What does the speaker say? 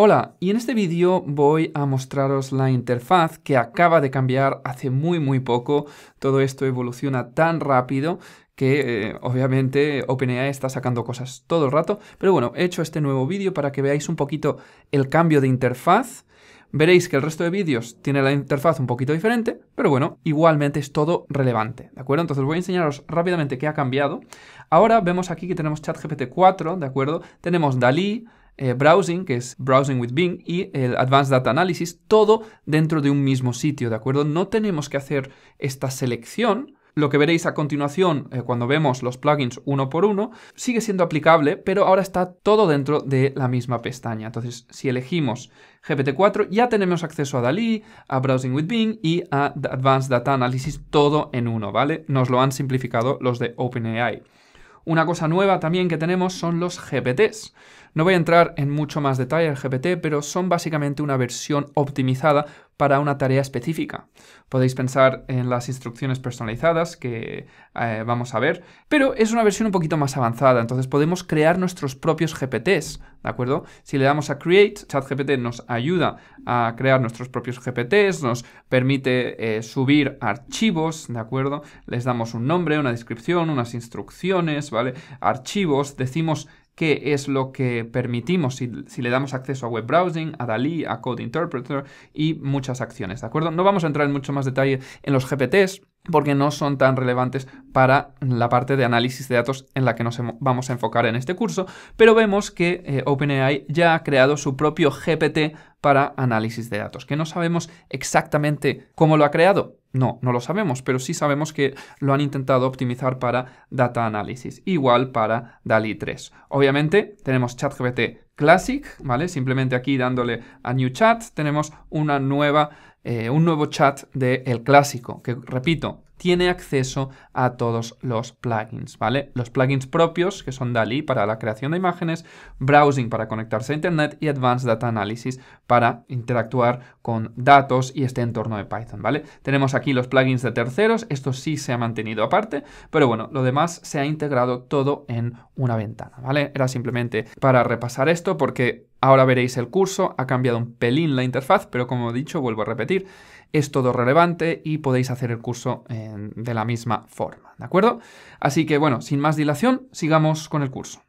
Hola, y en este vídeo voy a mostraros la interfaz que acaba de cambiar hace muy muy poco. Todo esto evoluciona tan rápido que eh, obviamente OpenAI está sacando cosas todo el rato. Pero bueno, he hecho este nuevo vídeo para que veáis un poquito el cambio de interfaz. Veréis que el resto de vídeos tiene la interfaz un poquito diferente, pero bueno, igualmente es todo relevante, ¿de acuerdo? Entonces voy a enseñaros rápidamente qué ha cambiado. Ahora vemos aquí que tenemos ChatGPT 4, ¿de acuerdo? Tenemos Dalí, eh, browsing, que es Browsing with Bing, y el Advanced Data Analysis, todo dentro de un mismo sitio, ¿de acuerdo? No tenemos que hacer esta selección, lo que veréis a continuación eh, cuando vemos los plugins uno por uno, sigue siendo aplicable, pero ahora está todo dentro de la misma pestaña. Entonces, si elegimos GPT-4, ya tenemos acceso a DALI, a Browsing with Bing y a Advanced Data Analysis, todo en uno, ¿vale? Nos lo han simplificado los de OpenAI. Una cosa nueva también que tenemos son los GPTs. No voy a entrar en mucho más detalle el GPT, pero son básicamente una versión optimizada para una tarea específica. Podéis pensar en las instrucciones personalizadas que eh, vamos a ver, pero es una versión un poquito más avanzada, entonces podemos crear nuestros propios GPTs, ¿de acuerdo? Si le damos a Create, ChatGPT nos ayuda a crear nuestros propios GPTs, nos permite eh, subir archivos, ¿de acuerdo? Les damos un nombre, una descripción, unas instrucciones, ¿vale? Archivos, decimos qué es lo que permitimos si, le damos acceso a web browsing, a DALI, a Code Interpreter y muchas acciones, ¿de acuerdo? No vamos a entrar en mucho más detalle en los GPTs porque no son tan relevantes para la parte de análisis de datos en la que nos vamos a enfocar en este curso, pero vemos que eh, OpenAI ya ha creado su propio GPT para análisis de datos, que no sabemos exactamente cómo lo ha creado. No, no lo sabemos, pero sí sabemos que lo han intentado optimizar para data analysis, igual para DALI 3. Obviamente tenemos ChatGPT Classic, ¿vale? Simplemente aquí dándole a New Chat tenemos una nueva, eh, un nuevo chat del el clásico, que repito, tiene acceso a todos los plugins, ¿vale? Los plugins propios, que son DALI para la creación de imágenes, Browsing para conectarse a Internet y Advanced Data Analysis para interactuar con datos y este entorno de Python, ¿vale? Tenemos aquí los plugins de terceros, esto sí se ha mantenido aparte, pero bueno, lo demás se ha integrado todo en una ventana, ¿vale? Era simplemente para repasar esto porque Ahora veréis el curso, ha cambiado un pelín la interfaz, pero como he dicho, vuelvo a repetir, es todo relevante y podéis hacer el curso de la misma forma, ¿de acuerdo? Así que bueno, sin más dilación, sigamos con el curso.